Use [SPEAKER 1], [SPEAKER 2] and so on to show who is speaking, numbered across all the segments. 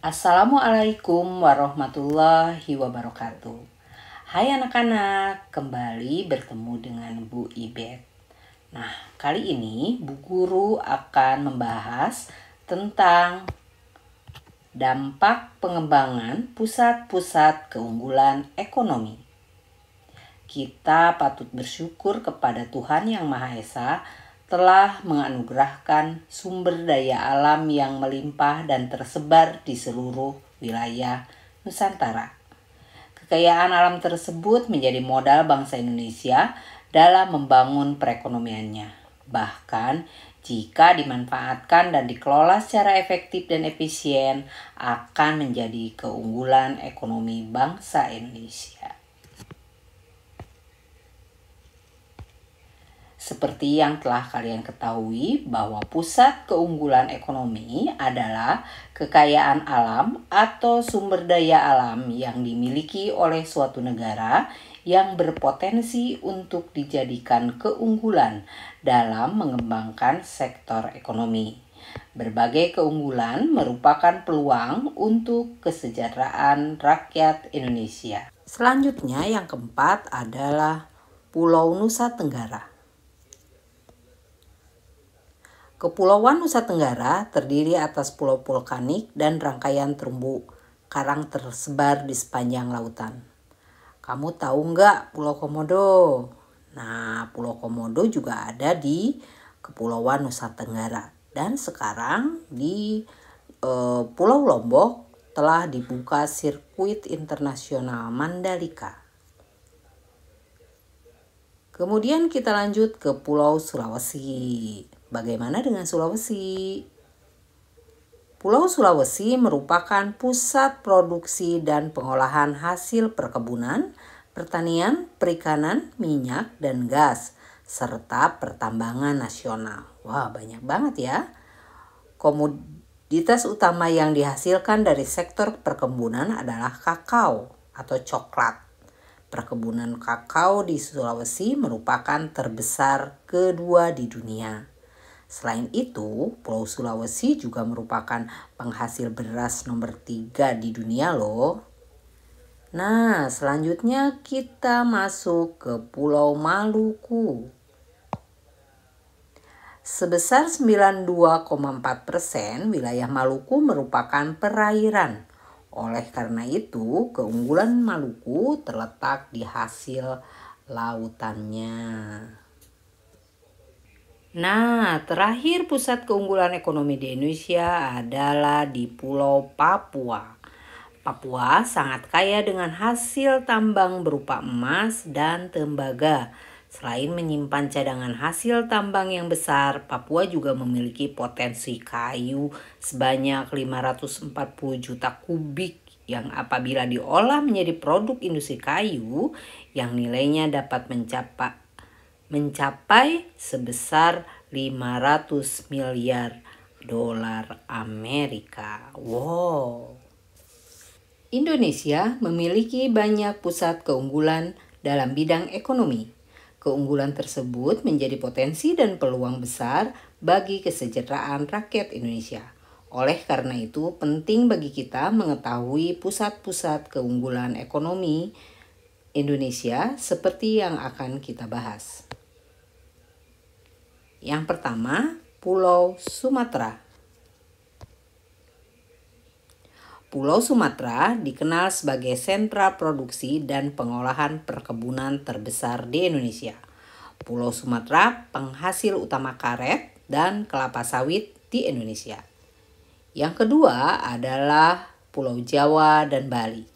[SPEAKER 1] Assalamualaikum warahmatullahi wabarakatuh. Hai anak-anak, kembali bertemu dengan Bu Ibet. Nah, kali ini Bu Guru akan membahas tentang dampak pengembangan pusat-pusat keunggulan ekonomi. Kita patut bersyukur kepada Tuhan Yang Maha Esa telah menganugerahkan sumber daya alam yang melimpah dan tersebar di seluruh wilayah Nusantara. Kekayaan alam tersebut menjadi modal bangsa Indonesia dalam membangun perekonomiannya. Bahkan jika dimanfaatkan dan dikelola secara efektif dan efisien akan menjadi keunggulan ekonomi bangsa Indonesia. Seperti yang telah kalian ketahui, bahwa pusat keunggulan ekonomi adalah kekayaan alam atau sumber daya alam yang dimiliki oleh suatu negara yang berpotensi untuk dijadikan keunggulan dalam mengembangkan sektor ekonomi. Berbagai keunggulan merupakan peluang untuk kesejahteraan rakyat Indonesia. Selanjutnya, yang keempat adalah Pulau Nusa Tenggara. Kepulauan Nusa Tenggara terdiri atas pulau vulkanik dan rangkaian terumbu karang tersebar di sepanjang lautan. Kamu tahu nggak Pulau Komodo? Nah, Pulau Komodo juga ada di Kepulauan Nusa Tenggara. Dan sekarang di e, Pulau Lombok telah dibuka sirkuit internasional Mandalika. Kemudian kita lanjut ke Pulau Sulawesi. Bagaimana dengan Sulawesi? Pulau Sulawesi merupakan pusat produksi dan pengolahan hasil perkebunan, pertanian, perikanan, minyak, dan gas, serta pertambangan nasional. Wah, banyak banget ya. Komoditas utama yang dihasilkan dari sektor perkebunan adalah kakao atau coklat. Perkebunan kakao di Sulawesi merupakan terbesar kedua di dunia. Selain itu, Pulau Sulawesi juga merupakan penghasil beras nomor tiga di dunia loh. Nah, selanjutnya kita masuk ke Pulau Maluku. Sebesar 92,4 persen wilayah Maluku merupakan perairan. Oleh karena itu, keunggulan Maluku terletak di hasil lautannya. Nah, terakhir pusat keunggulan ekonomi di Indonesia adalah di Pulau Papua. Papua sangat kaya dengan hasil tambang berupa emas dan tembaga. Selain menyimpan cadangan hasil tambang yang besar, Papua juga memiliki potensi kayu sebanyak 540 juta kubik yang apabila diolah menjadi produk industri kayu yang nilainya dapat mencapai mencapai sebesar 500 miliar dolar Amerika. Wow. Indonesia memiliki banyak pusat keunggulan dalam bidang ekonomi. Keunggulan tersebut menjadi potensi dan peluang besar bagi kesejahteraan rakyat Indonesia. Oleh karena itu, penting bagi kita mengetahui pusat-pusat keunggulan ekonomi Indonesia seperti yang akan kita bahas. Yang pertama, Pulau Sumatera. Pulau Sumatera dikenal sebagai sentra produksi dan pengolahan perkebunan terbesar di Indonesia. Pulau Sumatera penghasil utama karet dan kelapa sawit di Indonesia. Yang kedua adalah Pulau Jawa dan Bali.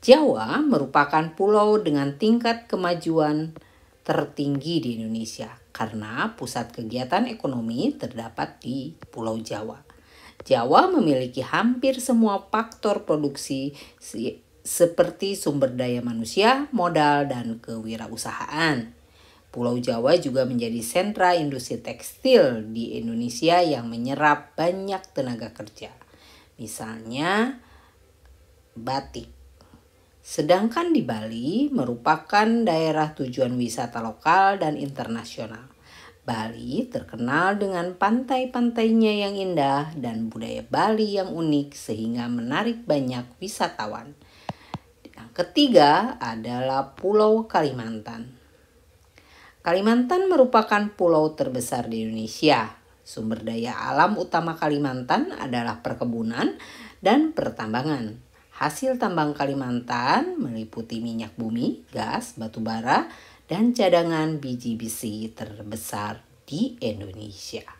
[SPEAKER 1] Jawa merupakan pulau dengan tingkat kemajuan tertinggi di Indonesia karena pusat kegiatan ekonomi terdapat di Pulau Jawa. Jawa memiliki hampir semua faktor produksi seperti sumber daya manusia, modal, dan kewirausahaan. Pulau Jawa juga menjadi sentra industri tekstil di Indonesia yang menyerap banyak tenaga kerja. Misalnya batik. Sedangkan di Bali merupakan daerah tujuan wisata lokal dan internasional. Bali terkenal dengan pantai-pantainya yang indah dan budaya Bali yang unik sehingga menarik banyak wisatawan. Yang ketiga adalah Pulau Kalimantan. Kalimantan merupakan pulau terbesar di Indonesia. Sumber daya alam utama Kalimantan adalah perkebunan dan pertambangan. Hasil tambang Kalimantan meliputi minyak bumi, gas, batu bara, dan cadangan biji besi terbesar di Indonesia.